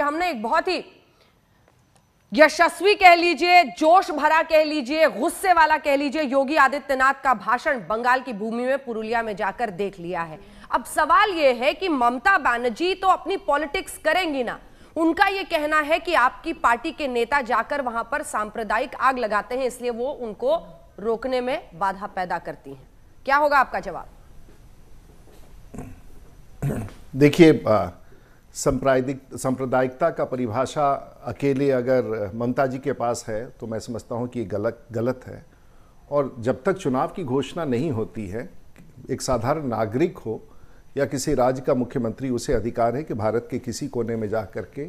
हमने एक बहुत ही यशस्वी कह लीजिए जोश भरा कह लीजिए गुस्से वाला कह लीजिए योगी आदित्यनाथ का भाषण बंगाल की भूमि में पुरुलिया में जाकर देख लिया है अब सवाल यह है कि ममता बनर्जी तो अपनी पॉलिटिक्स करेंगी ना उनका यह कहना है कि आपकी पार्टी के नेता जाकर वहां पर सांप्रदायिक आग लगाते हैं इसलिए वो उनको रोकने में बाधा पैदा करती हैं क्या होगा आपका जवाब देखिए सांप्रदायिक सांप्रदायिकता का परिभाषा अकेले अगर ममता जी के पास है तो मैं समझता हूँ कि ये गलत गलत है और जब तक चुनाव की घोषणा नहीं होती है एक साधारण नागरिक हो या किसी राज्य का मुख्यमंत्री उसे अधिकार है कि भारत के किसी कोने में जा कर के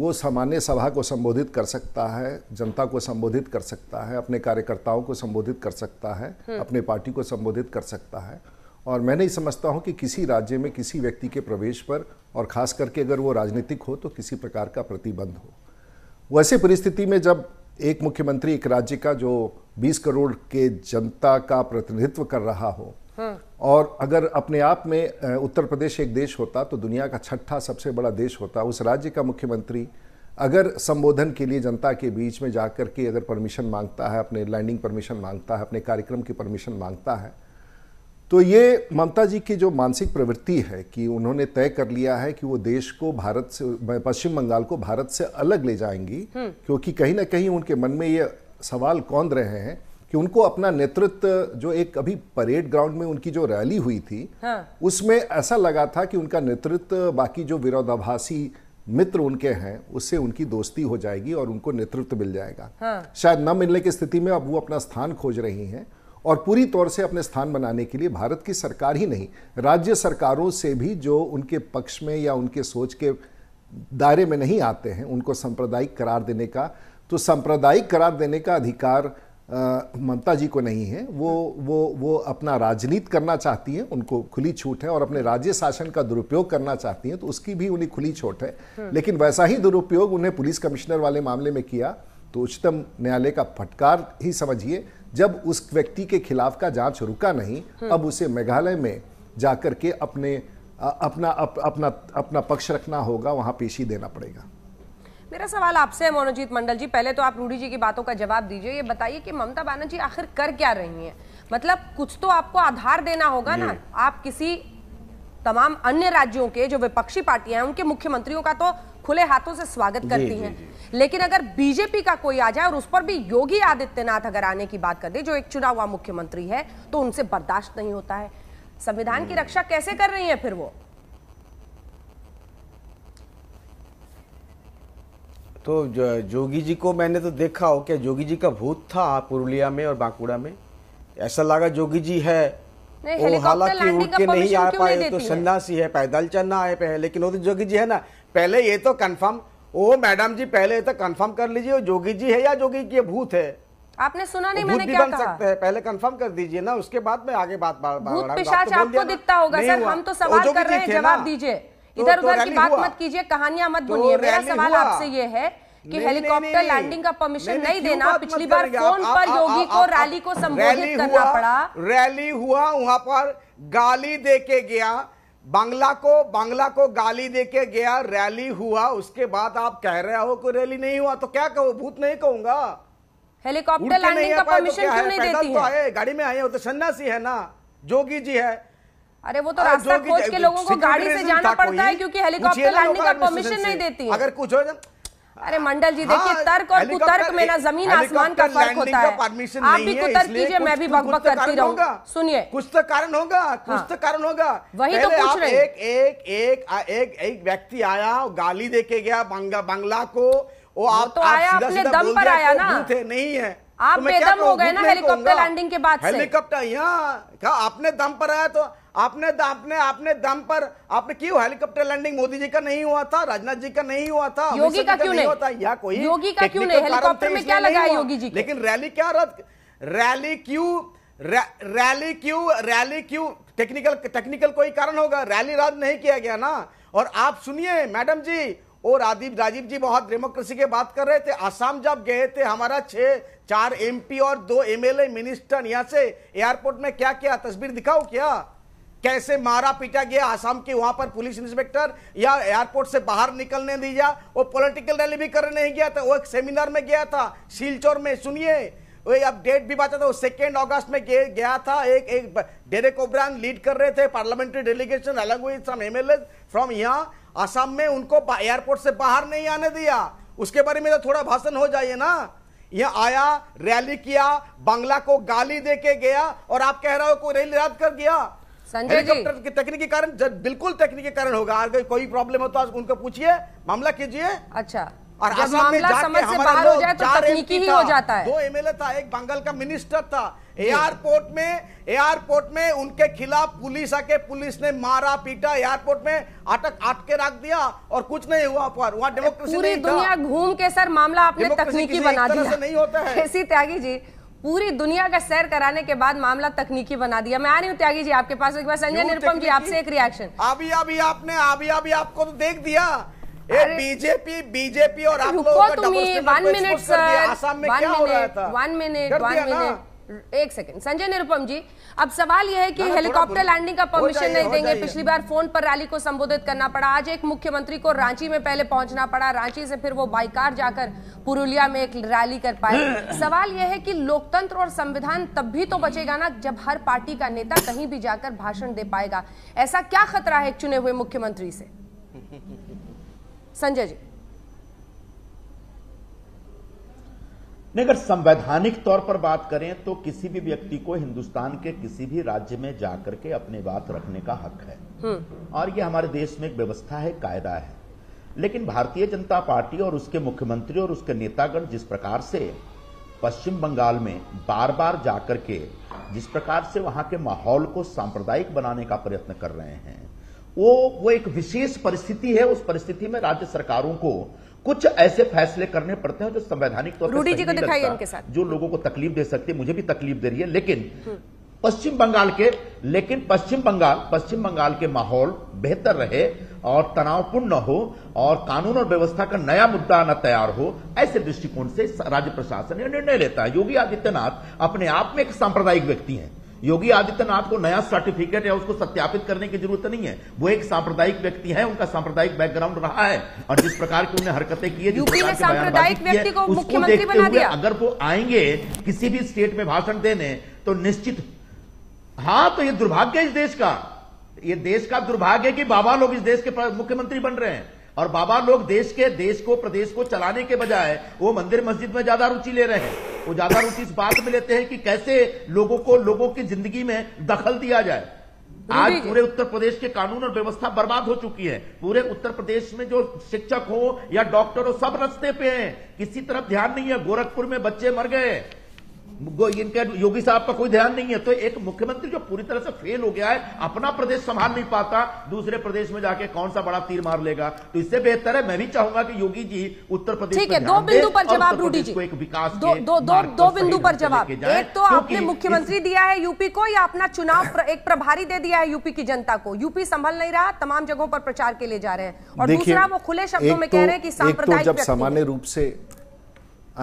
वो सामान्य सभा को संबोधित कर सकता है जनता को संबोधित कर सकता है अपने कार्यकर्ताओं को संबोधित कर सकता है हम्म। अपने पार्टी को संबोधित कर सकता है और मैं नहीं समझता हूं कि किसी राज्य में किसी व्यक्ति के प्रवेश पर और खास करके अगर वो राजनीतिक हो तो किसी प्रकार का प्रतिबंध हो वैसे परिस्थिति में जब एक मुख्यमंत्री एक राज्य का जो 20 करोड़ के जनता का प्रतिनिधित्व कर रहा हो हाँ। और अगर अपने आप में उत्तर प्रदेश एक देश होता तो दुनिया का छठा सबसे बड़ा देश होता उस राज्य का मुख्यमंत्री अगर संबोधन के लिए जनता के बीच में जाकर के अगर परमिशन मांगता है अपने लैंडिंग परमिशन मांगता है अपने कार्यक्रम की परमिशन मांगता है तो ये ममता जी की जो मानसिक प्रवृत्ति है कि उन्होंने तय कर लिया है कि वो देश को भारत से पश्चिम बंगाल को भारत से अलग ले जाएंगी हम्म। क्योंकि कहीं ना कहीं उनके मन में ये सवाल कौन रहे हैं कि उनको अपना नेतृत्व जो एक अभी परेड ग्राउंड में उनकी जो रैली हुई थी हाँ। उसमें ऐसा लगा था कि उनका नेतृत्व बाकी जो विरोधाभासी मित्र उनके हैं उससे उनकी दोस्ती हो जाएगी और उनको नेतृत्व मिल जाएगा हाँ। शायद न मिलने की स्थिति में अब वो अपना स्थान खोज रही हैं और पूरी तौर से अपने स्थान बनाने के लिए भारत की सरकार ही नहीं राज्य सरकारों से भी जो उनके पक्ष में या उनके सोच के दायरे में नहीं आते हैं उनको सांप्रदायिक करार देने का तो सांप्रदायिक करार देने का अधिकार ममता जी को नहीं है वो वो वो अपना राजनीति करना चाहती हैं उनको खुली छूट है और अपने राज्य शासन का दुरुपयोग करना चाहती हैं तो उसकी भी उन्हें खुली छूट है हम्म। लेकिन वैसा ही दुरुपयोग उन्हें पुलिस कमिश्नर वाले मामले में किया तो उच्चतम न्यायालय का फटकार ही समझिए जब उस व्यक्ति के खिलाफ का जांच रुका नहीं हम्म। अब उसे मेघालय में जाकर के अपने अपना अप, अपना अपना पक्ष रखना होगा वहाँ पेशी देना पड़ेगा मेरा सवाल आपसे है मनोजीत मंडल जी पहले तो आप रूढ़ी जी की बातों का जवाब दीजिए ये बताइए कि ममता बनर्जी आखिर कर क्या रही हैं मतलब कुछ तो आपको आधार देना होगा ना आप किसी तमाम अन्य राज्यों के जो विपक्षी पार्टियां हैं उनके मुख्यमंत्रियों का तो खुले हाथों से स्वागत करती हैं लेकिन अगर बीजेपी का कोई आ जाए और उस पर भी योगी आदित्यनाथ अगर आने की बात कर दे जो एक चुना हुआ मुख्यमंत्री है तो उनसे बर्दाश्त नहीं होता है संविधान की हम्म। रक्षा कैसे कर रही है फिर वो तो जोगी जी को मैंने तो देखा हो क्या जोगी जी का भूत था पुरुलिया में और बांकुड़ा में ऐसा लगा जोगी जी है हालांकि उठ के नहीं आ पाए तो सन्यासी है पैदल चलना आए पे है लेकिन वो तो जोगी जी है ना पहले ये तो कंफर्म ओ मैडम जी पहले तो कंफर्म कर लीजिए जोगी जी है या जोगी की भूत है आपने सुना नहीं मैंने क्या कहा सकते हैं पहले कंफर्म कर दीजिए ना उसके बाद में आगे बात भूत पिशाच तो आपको दिखता होगा सर हम तो सवाल कर रहे हैं जवाब दीजिए तो इधर उधर तो की बात मत कीजिए कहानियां मत बुनिए तो मेरा सवाल आपसे ये है कि हेलीकॉप्टर लैंडिंग का परमिशन नहीं देना पिछली बार फोन पर योगी को रैली को संबोधित करना पड़ा रैली हुआ वहां पर गाली दे गया बांग्ला को बांग्ला को गाली देके गया रैली हुआ उसके बाद आप कह रहे हो कि रैली नहीं हुआ तो क्या कहो भूत नहीं कहूंगा हेलीकॉप्टर लैंडिंग का परमिशन तो क्यों नहीं, देती है? तो आए गाड़ी में आए हो तो सन्यासी है ना जोगी जी है अरे वो तो हाँ, रास्ता खोज के लोगों को गाड़ी से जाना पड़ता है क्योंकि हेलीकॉप्टर लैंडिंग का परमिशन नहीं देती अगर कुछ हो जाए अरे मंडल जी देखिए हाँ, तर्क और कुतर्क में ना जमीन आसमान का फर्क होता है आप भी कुतर्क कीजिए मैं भी बकबक तो तो करती रहूंगा सुनिए कुछ तो कारण होगा कुछ हाँ। तो कारण होगा वही तो पूछ रहे एक एक एक एक एक व्यक्ति आया गाली दे के गया बंगला को वो आप तो आया अपने दम पर आया तो ना नहीं है आप बेदम हो गए ना हेलीकॉप्टर लैंडिंग के बाद हेलीकॉप्टर यहाँ क्या आपने दम पर आया तो आपने आपने आपने दम पर आपने क्यों हेलीकॉप्टर लैंडिंग मोदी जी का नहीं हुआ था राजनाथ जी का नहीं हुआ था योगी का क्यों नहीं होता या कोई योगी का क्यों नहीं हेलीकॉप्टर में क्या लगा योगी जी लेकिन रैली क्या रद्द रैली क्यों रैली क्यों रैली क्यों टेक्निकल टेक्निकल कोई कारण होगा रैली रद्द नहीं किया गया ना और आप सुनिए मैडम जी और राजीव राजीव जी बहुत डेमोक्रेसी के बात कर रहे थे आसाम जब गए थे हमारा छह चार एमपी और दो एमएलए मिनिस्टर यहाँ से एयरपोर्ट में क्या क्या तस्वीर दिखाओ क्या कैसे मारा पीटा गया आसाम के वहां पर पुलिस इंस्पेक्टर या एयरपोर्ट से बाहर निकलने दिया वो पॉलिटिकल रैली भी करने नहीं गया था वो एक सेमिनार में गया था सिलचौर में सुनिए वही अब डेट भी बताता है सेकेंड तो अगस्त में गया था एक एक डेरेक ओब्रान लीड कर रहे थे पार्लियामेंट्री डेलीगेशन अलग हुई सम एम फ्रॉम यहाँ आसाम में उनको एयरपोर्ट से बाहर नहीं आने दिया उसके बारे में तो थोड़ा भाषण हो जाइए ना यह आया रैली किया बांग्ला को गाली दे के गया और आप कह रहे हो कोई रैली रद्द कर गया हेलीकॉप्टर के तकनीकी कारण बिल्कुल तकनीकी कारण होगा अगर कोई प्रॉब्लम हो तो आज उनको पूछिए मामला कीजिए अच्छा और आसाम में समझ से बाहर हो जाए तो तकनीकी ही हाँ, हो जाता है दो एमएलए था एक बंगाल का मिनिस्टर था एयरपोर्ट में एयरपोर्ट में उनके खिलाफ पुलिस आके पुलिस ने मारा पीटा एयरपोर्ट में अटक आट के रख दिया और कुछ नहीं हुआ पर वहाँ डेमोक्रेसी पूरी दुनिया घूम के सर मामला आपने तकनीकी बना दिया नहीं होता है त्यागी जी पूरी दुनिया का सैर कराने के बाद मामला तकनीकी बना दिया मैं आ रही हूँ त्यागी जी आपके पास एक बार संजय निरुपम जी आपसे एक रिएक्शन अभी अभी आपने अभी अभी आपको तो देख दिया ए बीजेपी बीजेपी और आप लोगों का डबल स्टैंडर्ड आसाम में क्या हो रहा था वन मिनट वन मिनट एक सेकंड संजय निरुपम जी अब सवाल यह है कि हेलीकॉप्टर लैंडिंग का परमिशन नहीं देंगे पिछली बार फोन पर रैली को संबोधित करना पड़ा आज एक मुख्यमंत्री को रांची में पहले पहुंचना पड़ा रांची से फिर वो बाइकार जाकर पुरुलिया में एक रैली कर पाए सवाल यह है कि लोकतंत्र और संविधान तब भी तो बचेगा ना जब हर पार्टी का नेता कहीं भी जाकर भाषण दे पाएगा ऐसा क्या खतरा है चुने हुए मुख्यमंत्री से संजय जी नहीं अगर संवैधानिक तौर पर बात करें तो किसी भी व्यक्ति को हिंदुस्तान के किसी भी राज्य में जाकर के अपनी बात रखने का हक है हम्म। और ये हमारे देश में एक व्यवस्था है कायदा है लेकिन भारतीय जनता पार्टी और उसके मुख्यमंत्री और उसके नेतागण जिस प्रकार से पश्चिम बंगाल में बार बार जाकर के जिस प्रकार से वहां के माहौल को सांप्रदायिक बनाने का प्रयत्न कर रहे हैं वो वो एक विशेष परिस्थिति है उस परिस्थिति में राज्य सरकारों को कुछ ऐसे फैसले करने पड़ते हैं जो संवैधानिक तौर पर जी को दिखाइए इनके साथ जो लोगों को तकलीफ दे सकती है मुझे भी तकलीफ दे रही है लेकिन हम्म। पश्चिम बंगाल के लेकिन पश्चिम बंगाल पश्चिम बंगाल के माहौल बेहतर रहे और तनावपूर्ण न हो और कानून और व्यवस्था का नया मुद्दा न तैयार हो ऐसे दृष्टिकोण से राज्य प्रशासन निर्णय लेता है योगी आदित्यनाथ अपने आप में एक सांप्रदायिक व्यक्ति हैं योगी आदित्यनाथ को नया सर्टिफिकेट या उसको सत्यापित करने की जरूरत नहीं है वो एक सांप्रदायिक व्यक्ति है उनका सांप्रदायिक बैकग्राउंड रहा है और जिस प्रकार की उन्हें हरकतें की है मुख्यमंत्री अगर वो आएंगे किसी भी स्टेट में भाषण देने तो निश्चित हाँ तो ये दुर्भाग्य है इस देश का ये देश का दुर्भाग्य है कि बाबा लोग इस देश के मुख्यमंत्री बन रहे हैं और बाबा लोग देश के देश को प्रदेश को चलाने के बजाय वो मंदिर मस्जिद में ज्यादा रुचि ले रहे हैं ज्यादा रुचि इस बात में लेते हैं कि कैसे लोगों को लोगों की जिंदगी में दखल दिया जाए आज पूरे उत्तर प्रदेश के कानून और व्यवस्था बर्बाद हो चुकी है पूरे उत्तर प्रदेश में जो शिक्षक हो या डॉक्टर हो सब रस्ते पे हैं किसी तरफ ध्यान नहीं है गोरखपुर में बच्चे मर गए इनके योगी साहब का कोई ध्यान नहीं है तो एक मुख्यमंत्री जो पूरी तरह से फेल हो गया है अपना प्रदेश संभाल नहीं पाता दूसरे प्रदेश में जाके कौन सा बड़ा तीर मार लेगा तो इससे बेहतर है मैं भी चाहूंगा कि योगी जी उत्तर प्रदेश ठीक है दो बिंदु पर जवाब रूटी जी को एक विकास दो दो दो, दो बिंदु पर जवाब एक तो आपने मुख्यमंत्री दिया है यूपी को या अपना चुनाव एक प्रभारी दे दिया है यूपी की जनता को यूपी संभल नहीं रहा तमाम जगहों पर प्रचार के लिए जा रहे हैं और दूसरा वो खुले शब्दों में कह तो- रहे हैं कि तो सांप्रदायिक सामान्य रूप से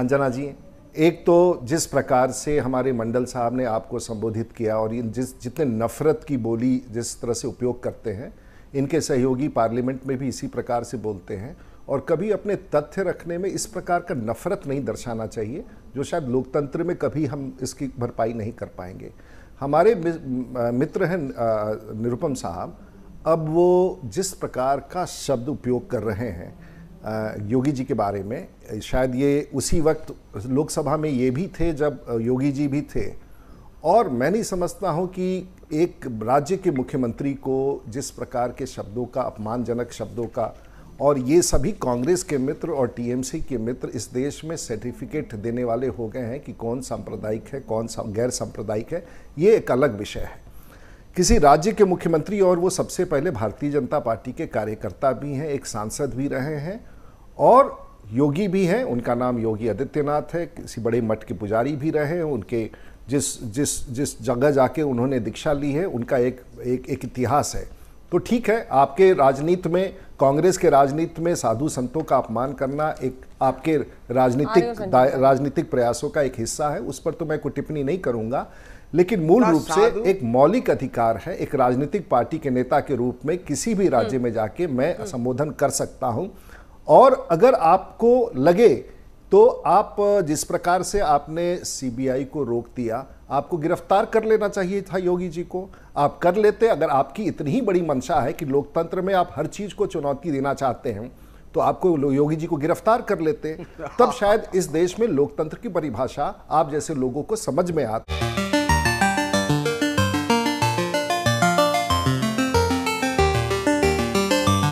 अंजना जी एक तो जिस प्रकार से हमारे मंडल साहब ने आपको संबोधित किया और इन जिस जितने नफ़रत की बोली जिस तरह से उपयोग करते हैं इनके सहयोगी पार्लियामेंट में भी इसी प्रकार से बोलते हैं और कभी अपने तथ्य रखने में इस प्रकार का नफ़रत नहीं दर्शाना चाहिए जो शायद लोकतंत्र में कभी हम इसकी भरपाई नहीं कर पाएंगे हमारे मित्र हैं निरुपम साहब अब वो जिस प्रकार का शब्द उपयोग कर रहे हैं योगी जी के बारे में शायद ये उसी वक्त लोकसभा में ये भी थे जब योगी जी भी थे और मैं नहीं समझता हूँ कि एक राज्य के मुख्यमंत्री को जिस प्रकार के शब्दों का अपमानजनक शब्दों का और ये सभी कांग्रेस के मित्र और टीएमसी के मित्र इस देश में सर्टिफिकेट देने वाले हो गए हैं कि कौन सांप्रदायिक है कौन गैर सांप्रदायिक है ये एक अलग विषय है किसी राज्य के मुख्यमंत्री और वो सबसे पहले भारतीय जनता पार्टी के कार्यकर्ता भी हैं एक सांसद भी रहे हैं और योगी भी हैं उनका नाम योगी आदित्यनाथ है किसी बड़े मठ के पुजारी भी रहे हैं उनके जिस जिस जिस जगह जाके उन्होंने दीक्षा ली है उनका एक एक एक इतिहास है तो ठीक है आपके राजनीति में कांग्रेस के राजनीति में साधु संतों का अपमान करना एक आपके राजनीतिक राजनीतिक प्रयासों का एक हिस्सा है उस पर तो मैं कोई टिप्पणी नहीं करूंगा लेकिन मूल रूप से एक मौलिक अधिकार है एक राजनीतिक पार्टी के नेता के रूप में किसी भी राज्य हम्म। में जाके मैं हम्म। संबोधन कर सकता हूं और अगर आपको लगे तो आप जिस प्रकार से आपने सीबीआई को रोक दिया आपको गिरफ्तार कर लेना चाहिए था योगी जी को आप कर लेते अगर आपकी इतनी ही बड़ी मंशा है कि लोकतंत्र में आप हर चीज़ को चुनौती देना चाहते हैं तो आपको योगी जी को गिरफ्तार कर लेते तब शायद इस देश में लोकतंत्र की परिभाषा आप जैसे लोगों को समझ में आती